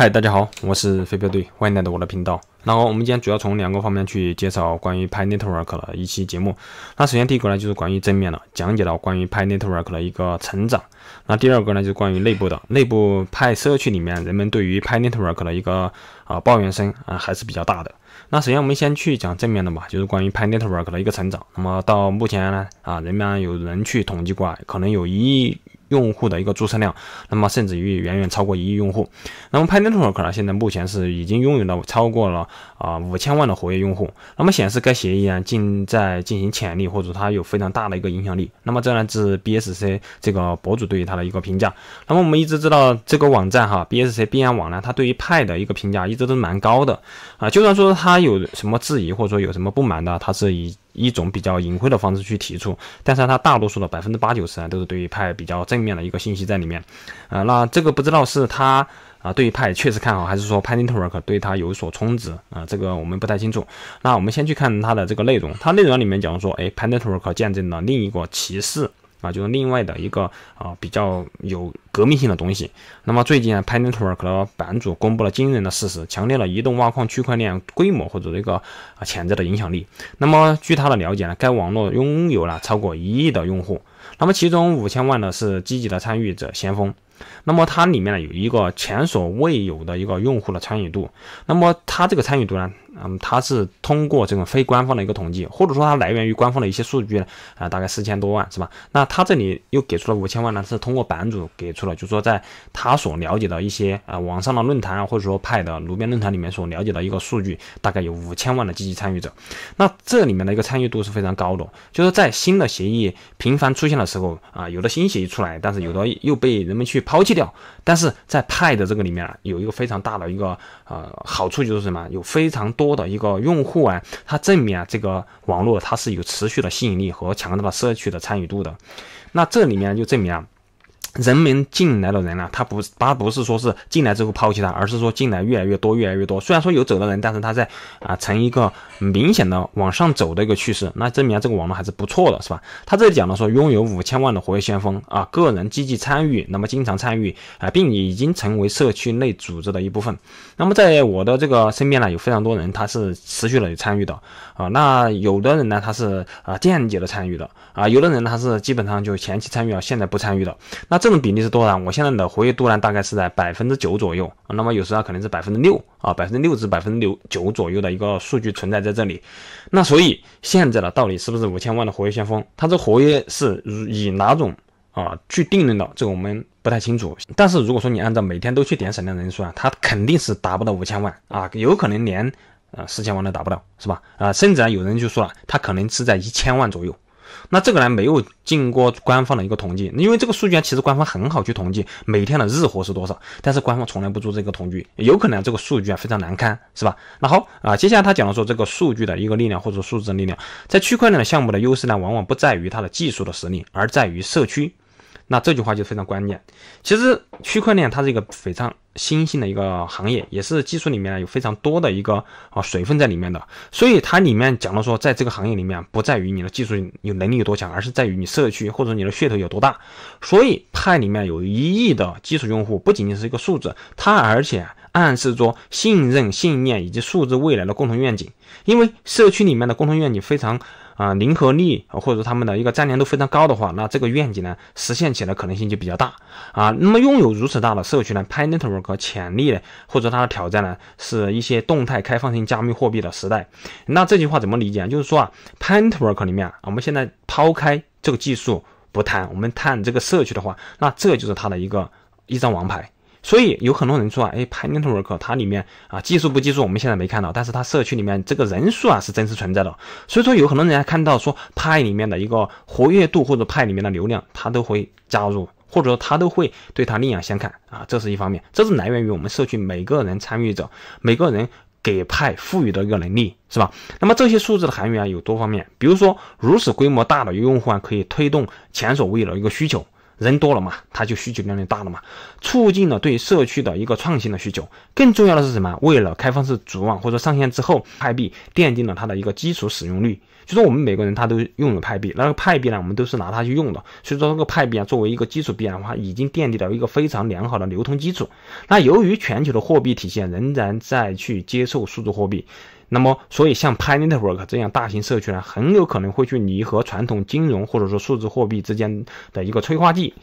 嗨，大家好，我是飞镖队，欢迎来到我的频道。那么我们今天主要从两个方面去介绍关于 Pi Network 的一期节目。那首先第一个呢，就是关于正面的，讲解到关于 Pi Network 的一个成长。那第二个呢，就是关于内部的，内部派社区里面人们对于 Pi Network 的一个啊抱怨声啊还是比较大的。那首先我们先去讲正面的吧，就是关于 Pi Network 的一个成长。那么到目前呢，啊，人们有人去统计过，可能有一亿。用户的一个注册量，那么甚至于远远超过一亿用户。那么 Pi Network 呢，现在目前是已经拥有了超过了啊五千万的活跃用户。那么显示该协议呢，尽在进行潜力，或者它有非常大的一个影响力。那么这呢，是 BSC 这个博主对于它的一个评价。那么我们一直知道这个网站哈，BSC 边岸网呢，它对于 p 的一个评价一直都蛮高的啊。就算说它有什么质疑，或者说有什么不满的，它是以一种比较隐晦的方式去提出，但是它大多数的百分之八九十啊，都是对于派比较正面的一个信息在里面，啊，那这个不知道是他啊对于派确实看好，还是说 Pionetwork 对他有所充值啊，这个我们不太清楚。那我们先去看它的这个内容，它内容里面假如说，哎，Pionetwork 见证了另一个骑士。啊，就是另外的一个啊，比较有革命性的东西。那么最近呢 p e n t o r k 的版主公布了惊人的事实，强调了移动挖矿区块链规模或者一个啊潜在的影响力。那么据他的了解呢，该网络拥有了超过一亿的用户，那么其中五千万呢是积极的参与者先锋。那么它里面呢有一个前所未有的一个用户的参与度。那么它这个参与度呢？嗯，它是通过这种非官方的一个统计，或者说它来源于官方的一些数据呢？啊，大概四千多万是吧？那它这里又给出了五千万呢，是通过版主给出了，就是说在他所了解的一些啊网上的论坛啊，或者说派的卢边论坛里面所了解的一个数据，大概有五千万的积极参与者。那这里面的一个参与度是非常高的，就是在新的协议频繁出现的时候啊，有的新协议出来，但是有的又被人们去抛弃掉。但是在派的这个里面有一个非常大的一个呃好处就是什么？有非常多。多的一个用户啊，它证明啊，这个网络它是有持续的吸引力和强大的社区的参与度的。那这里面就证明啊。人民进来的人呢，他不是他不是说是进来之后抛弃他，而是说进来越来越多越来越多。虽然说有走的人，但是他在啊呈一个明显的往上走的一个趋势，那证明这个网络还是不错的，是吧？他这里讲了说拥有五千万的活跃先锋啊，个人积极参与，那么经常参与啊，并已经成为社区内组织的一部分。那么在我的这个身边呢，有非常多人他是持续的参与的啊，那有的人呢他是啊间接的参与的啊，有的人他是基本上就前期参与啊，现在不参与的那。这种比例是多少？我现在的活跃度呢，大概是在百分之九左右。那么有时候可能是百分之六啊，百分之六至百分之六九左右的一个数据存在在这里。那所以现在的到底是不是五千万的活跃先锋？他这活跃是以哪种啊去定论的？这个我们不太清楚。但是如果说你按照每天都去点闪亮人数啊，他肯定是达不到五千万啊，有可能连呃四千万都达不到，是吧？啊，甚至啊有人就说了，他可能是在一千万左右。那这个呢没有经过官方的一个统计，因为这个数据啊其实官方很好去统计每天的日活是多少，但是官方从来不做这个统计，有可能这个数据啊非常难堪，是吧？那好啊，接下来他讲了说这个数据的一个力量或者数字的力量，在区块链的项目的优势呢，往往不在于它的技术的实力，而在于社区。那这句话就非常关键。其实区块链它是一个非常新兴的一个行业，也是技术里面有非常多的一个啊水分在里面的。所以它里面讲的说，在这个行业里面，不在于你的技术有能力有多强，而是在于你社区或者你的噱头有多大。所以派里面有一亿的基础用户，不仅仅是一个数字，它而且。暗示着信任、信念以及数字未来的共同愿景，因为社区里面的共同愿景非常啊灵活力，或者说他们的一个粘连度非常高的话，那这个愿景呢实现起来可能性就比较大啊。那么拥有如此大的社区呢 p e n t w o r k 的潜力呢，或者它的挑战呢，是一些动态开放性加密货币的时代。那这句话怎么理解？就是说啊 p e n t w o r k 里面，我们现在抛开这个技术不谈，我们谈这个社区的话，那这就是它的一个一张王牌。所以有很多人说啊，哎 p y n Network 它里面啊，技术不技术，我们现在没看到，但是它社区里面这个人数啊是真实存在的。所以说有很多人看到说，派里面的一个活跃度或者派里面的流量，他都会加入，或者说他都会对他另眼相看啊，这是一方面，这是来源于我们社区每个人参与者，每个人给派赋予的一个能力，是吧？那么这些数字的含义啊，有多方面，比如说如此规模大的一个用户啊，可以推动前所未有的一个需求。人多了嘛，他就需求量就大了嘛，促进了对社区的一个创新的需求。更重要的是什么？为了开放式主网或者上线之后，派币奠定了它的一个基础使用率。就说我们每个人他都用有派币，那个派币呢，我们都是拿它去用的。所以说那个派币啊，作为一个基础币的话，已经奠定了一个非常良好的流通基础。那由于全球的货币体系仍然在去接受数字货币。那么，所以像 Pine n t w o r k 这样大型社区呢，很有可能会去弥合传统金融或者说数字货币之间的一个催化剂。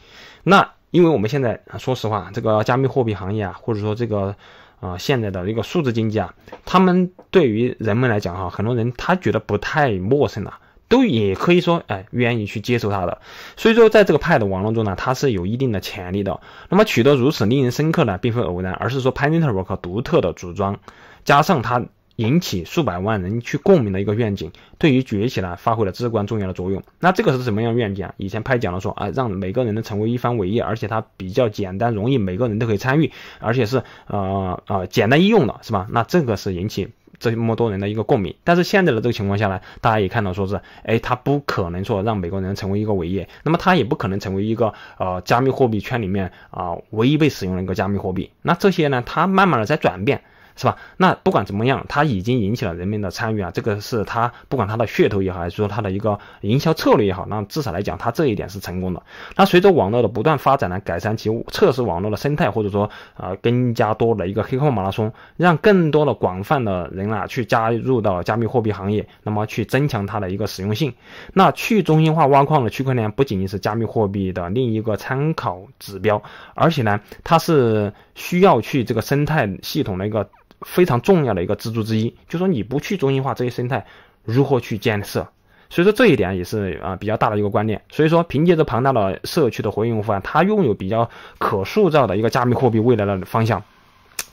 那因为我们现在说实话，这个加密货币行业啊，或者说这个啊现在的一个数字经济啊，他们对于人们来讲哈，很多人他觉得不太陌生了，都也可以说哎愿意去接受它的。所以说，在这个派的网络中呢，它是有一定的潜力的。那么取得如此令人深刻呢，并非偶然，而是说 p i n Network 独特的组装加上它。引起数百万人去共鸣的一个愿景，对于崛起呢发挥了至关重要的作用。那这个是什么样的愿景啊？以前拍讲了说啊，让每个人能成为一番伟业，而且它比较简单，容易每个人都可以参与，而且是呃呃简单易用的是吧？那这个是引起这么多人的一个共鸣。但是现在的这个情况下呢，大家也看到说是，哎，它不可能说让每个人成为一个伟业，那么它也不可能成为一个呃加密货币圈里面啊唯一被使用的一个加密货币。那这些呢，它慢慢的在转变。是吧？那不管怎么样，它已经引起了人们的参与啊！这个是它不管它的噱头也好，还是说它的一个营销策略也好，那至少来讲，它这一点是成功的。那随着网络的不断发展呢，改善其测试网络的生态，或者说啊，更加多的一个黑客马拉松，让更多的广泛的人啊去加入到加密货币行业，那么去增强它的一个实用性。那去中心化挖矿的区块链不仅仅是加密货币的另一个参考指标，而且呢，它是需要去这个生态系统的一个。非常重要的一个支柱之一，就说你不去中心化这些生态，如何去建设？所以说这一点也是啊比较大的一个观念。所以说，凭借着庞大的社区的活跃用户，啊，它拥有比较可塑造的一个加密货币未来的方向。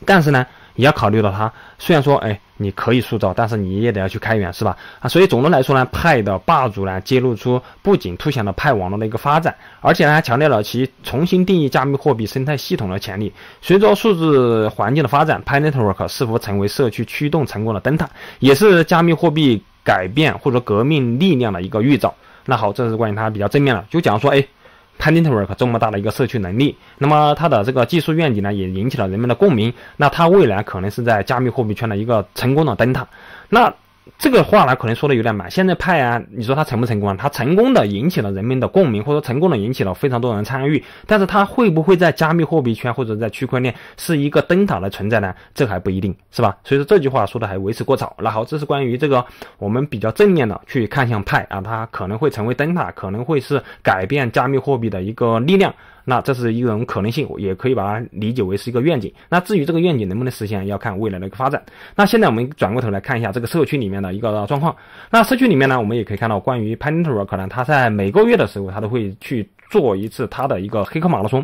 但是呢？也要考虑到它，虽然说，哎，你可以塑造，但是你也得要去开源，是吧？啊，所以总的来说呢，派的霸主呢，揭露出不仅凸显了派网络的一个发展，而且呢还强调了其重新定义加密货币生态系统的潜力。随着数字环境的发展，p i Network 是否成为社区驱动成功的灯塔，也是加密货币改变或者革命力量的一个预兆。那好，这是关于它比较正面的，就讲说，哎。p a n d i t w t r k 这么大的一个社区能力，那么它的这个技术愿景呢，也引起了人们的共鸣。那它未来可能是在加密货币圈的一个成功的灯塔。那。这个话呢，可能说的有点满。现在派啊，你说它成不成功啊？它成功的引起了人们的共鸣，或者说成功的引起了非常多人参与。但是它会不会在加密货币圈或者在区块链是一个灯塔的存在呢？这还不一定是吧？所以说这句话说的还为时过早。那好，这是关于这个我们比较正面的去看向派啊，它可能会成为灯塔，可能会是改变加密货币的一个力量。那这是一种可能性，也可以把它理解为是一个愿景。那至于这个愿景能不能实现，要看未来的一个发展。那现在我们转过头来看一下这个社区里面的一个状况。那社区里面呢，我们也可以看到，关于 p a n t e r 可能他在每个月的时候，他都会去做一次他的一个黑客马拉松。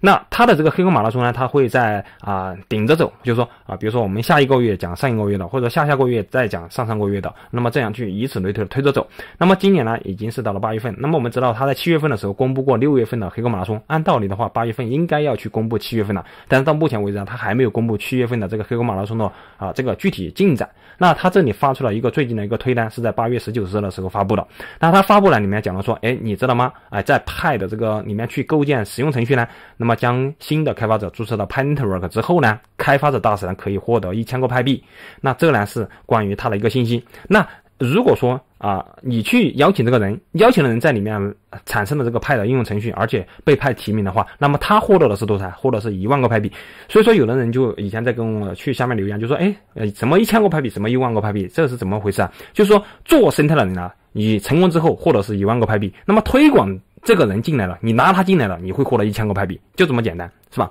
那他的这个黑客马拉松呢？他会在啊顶着走，就是说啊，比如说我们下一个月讲上一个月的，或者下下个月再讲上上个月的，那么这样去以此类推推着走。那么今年呢，已经是到了八月份。那么我们知道他在七月份的时候公布过六月份的黑客马拉松，按道理的话，八月份应该要去公布七月份的，但是到目前为止，他还没有公布七月份的这个黑客马拉松的啊这个具体进展。那他这里发出了一个最近的一个推单，是在八月十九日的时候发布的。那他发布了里面讲了说，哎，你知道吗？哎，在派的这个里面去构建使用程序呢？那么将新的开发者注册到 p i n t e r k 之后呢，开发者大神可以获得一千个派币。那这呢是关于他的一个信息。那如果说啊，你去邀请这个人，邀请的人在里面产生了这个派的应用程序，而且被派提名的话，那么他获得的是多少？获得是一万个派币。所以说，有的人就以前在跟我去下面留言，就说：“哎，呃，什么一千个派币，什么一万个派币，这是怎么回事啊？”就是说做生态的人呢，你成功之后获得是一万个派币。那么推广。这个人进来了，你拿他进来了，你会获得一千个派币，就这么简单，是吧？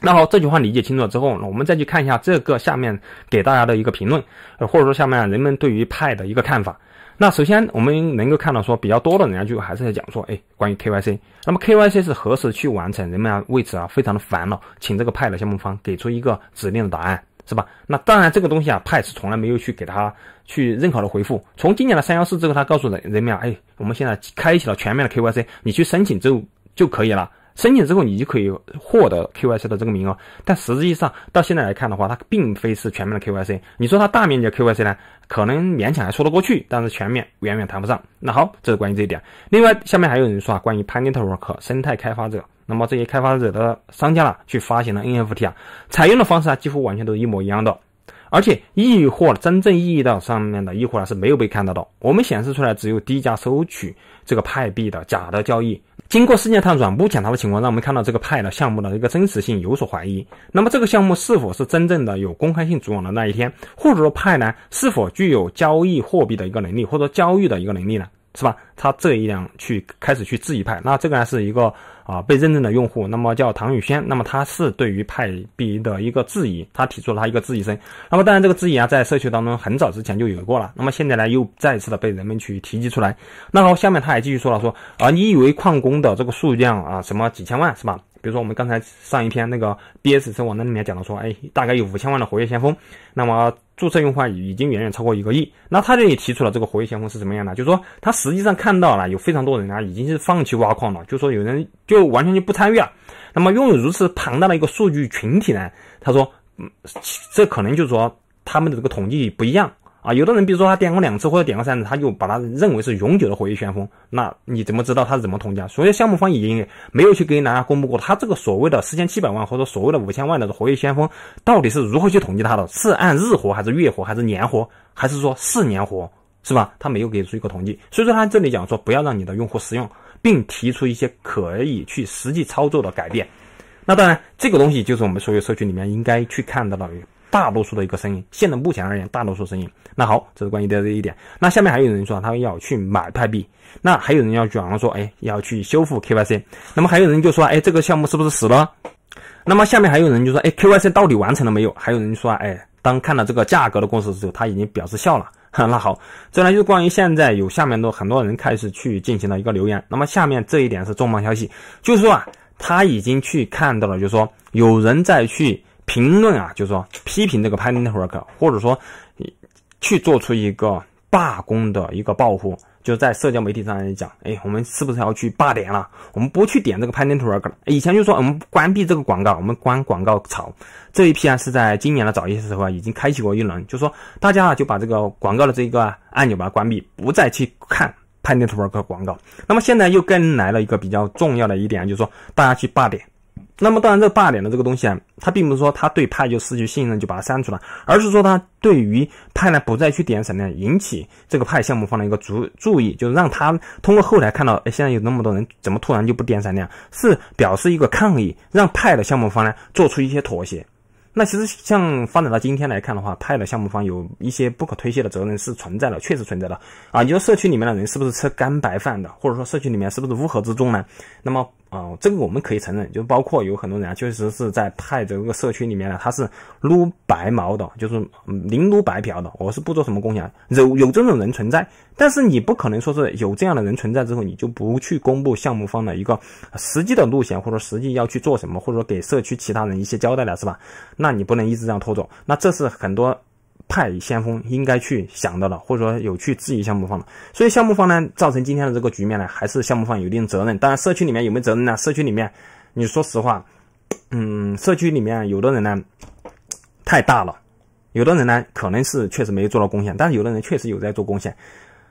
那好，这句话理解清楚了之后，那我们再去看一下这个下面给大家的一个评论，呃，或者说下面人们对于派的一个看法。那首先我们能够看到说，比较多的人家就还是在讲说，哎，关于 KYC，那么 KYC 是何时去完成？人们啊为此啊非常的烦恼，请这个派的项目方给出一个指令的答案。是吧？那当然，这个东西啊，派是从来没有去给他去任何的回复。从今年的三幺四之后，他告诉人人们啊，哎，我们现在开启了全面的 KYC，你去申请之后就可以了。申请之后，你就可以获得 KYC 的这个名额。但实际上，到现在来看的话，它并非是全面的 KYC。你说它大面积的 KYC 呢？可能勉强还说得过去，但是全面远远谈不上。那好，这是关于这一点。另外，下面还有人说啊，关于 p a n n t e r k 生态开发者。那么这些开发者的商家呢，去发行了 NFT 啊，采用的方式啊，几乎完全都是一模一样的，而且溢货真正意义到上面的溢货呢是没有被看到的，我们显示出来只有低价收取这个派币的假的交易。经过事件探索，目前它的情况让我们看到这个派的项目的一个真实性有所怀疑。那么这个项目是否是真正的有公开性主网的那一天，或者说派呢是否具有交易货币的一个能力或者交易的一个能力呢？是吧？他这一辆去开始去质疑派，那这个呢是一个啊被认证的用户，那么叫唐宇轩，那么他是对于派币的一个质疑，他提出了他一个质疑声。那么当然这个质疑啊，在社区当中很早之前就有过了，那么现在呢又再次的被人们去提及出来。那好，下面他还继续说了，说啊你以为矿工的这个数量啊什么几千万是吧？比如说我们刚才上一篇那个 B S 生网站里面讲到说，哎，大概有五千万的活跃先锋，那么注册用户已经远远超过一个亿。那他这里提出了这个活跃先锋是怎么样的？就是说他实际上看到了有非常多人啊，已经是放弃挖矿了，就说有人就完全就不参与了。那么拥有如此庞大的一个数据群体呢，他说，嗯，这可能就是说他们的这个统计不一样。啊，有的人比如说他点过两次或者点过三次，他就把它认为是永久的活跃先锋。那你怎么知道他是怎么统计啊？所以项目方已经没有去给大家公布过，他这个所谓的四千七百万或者所谓的五千万的活跃先锋到底是如何去统计他的？是按日活还是月活还是年活？还是说四年活？是吧？他没有给出一个统计。所以说他这里讲说不要让你的用户使用，并提出一些可以去实际操作的改变。那当然，这个东西就是我们所有社区里面应该去看的了。大多数的一个声音，现在目前而言，大多数声音。那好，这是关于的这一点。那下面还有人说啊，他要去买派币。那还有人要转了说，哎，要去修复 KYC。那么还有人就说，哎，这个项目是不是死了？那么下面还有人就说，哎，KYC 到底完成了没有？还有人说，哎，当看到这个价格的共识的时候，他已经表示笑了。那好，这呢就是关于现在有下面的很多人开始去进行了一个留言。那么下面这一点是重磅消息，就是说啊，他已经去看到了，就是说有人在去。评论啊，就是说批评这个 p i n t o r k 或者说去做出一个罢工的一个报复，就在社交媒体上讲，哎，我们是不是要去罢点了？我们不去点这个 p i n t o r k 了。以前就说我们关闭这个广告，我们关广告槽。这一批啊是在今年的早一些时候啊已经开启过一轮，就是说大家啊就把这个广告的这个按钮把它关闭，不再去看 p i n t o r k 广告。那么现在又跟来了一个比较重要的一点，就是说大家去罢点。那么当然，这霸点的这个东西啊，它并不是说他对派就失去信任就把它删除了，而是说他对于派呢不再去点闪亮，引起这个派项目方的一个注注意，就是让他通过后来看到，哎，现在有那么多人怎么突然就不点闪亮，是表示一个抗议，让派的项目方呢做出一些妥协。那其实像发展到今天来看的话，派的项目方有一些不可推卸的责任是存在的，确实存在的啊。你说社区里面的人是不是吃干白饭的，或者说社区里面是不是乌合之众呢？那么。啊，这个我们可以承认，就包括有很多人啊，确实是在泰这个社区里面呢，他是撸白毛的，就是零撸白嫖的，我是不做什么贡献，有有这种人存在，但是你不可能说是有这样的人存在之后，你就不去公布项目方的一个实际的路线，或者实际要去做什么，或者说给社区其他人一些交代了，是吧？那你不能一直这样拖着，那这是很多。派先锋应该去想到的，或者说有去质疑项目方的，所以项目方呢，造成今天的这个局面呢，还是项目方有一定责任。当然，社区里面有没有责任呢？社区里面，你说实话，嗯，社区里面有的人呢太大了，有的人呢可能是确实没做到贡献，但是有的人确实有在做贡献。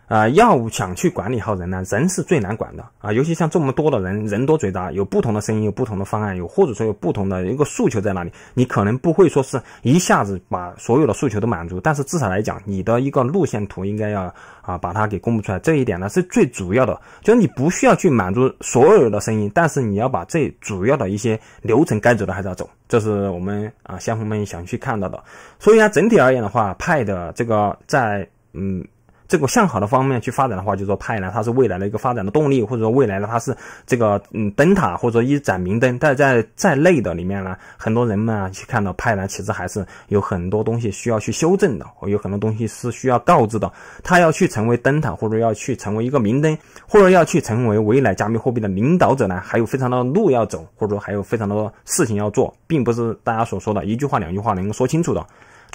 啊，药物想去管理好人呢，人是最难管的啊，尤其像这么多的人，人多嘴杂，有不同的声音，有不同的方案，有或者说有不同的一个诉求在那里，你可能不会说是一下子把所有的诉求都满足，但是至少来讲，你的一个路线图应该要啊把它给公布出来，这一点呢是最主要的，就是你不需要去满足所有的声音，但是你要把最主要的一些流程该走的还是要走，这是我们啊先锋们想去看到的，所以呢，整体而言的话，派的这个在嗯。这个向好的方面去发展的话，就说派呢，它是未来的一个发展的动力，或者说未来呢它是这个嗯灯塔或者一盏明灯。但在在内的里面呢，很多人们啊去看到派呢，其实还是有很多东西需要去修正的，有很多东西是需要告知的。它要去成为灯塔，或者要去成为一个明灯，或者要去成为未来加密货币的领导者呢，还有非常的路要走，或者说还有非常多的事情要做，并不是大家所说的一句话两句话能够说清楚的。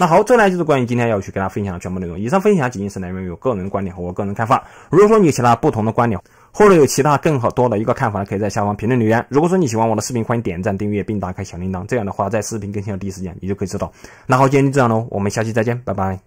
那好，这呢就是关于今天要去跟大家分享的全部内容。以上分享仅仅是来源于我个人观点和我个人看法。如果说你有其他不同的观点，或者有其他更好多的一个看法，可以在下方评论留言。如果说你喜欢我的视频，欢迎点赞、订阅，并打开小铃铛。这样的话，在视频更新的第一时间，你就可以知道。那好，今天就这样喽，我们下期再见，拜拜。